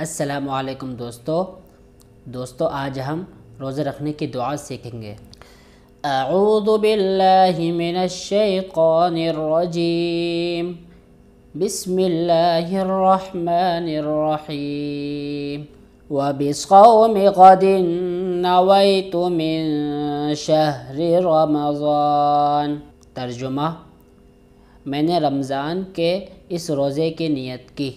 السلام علیکم دوستو دوستو آج ہم روزہ رکھنے کی دعا سیکھیں گے اعوذ باللہ من الرجیم بسم اللہ الرحمن الرحیم قد نویت من شہر رمضان ترجمہ میں نے رمضان کے اس روزے کی نیت کی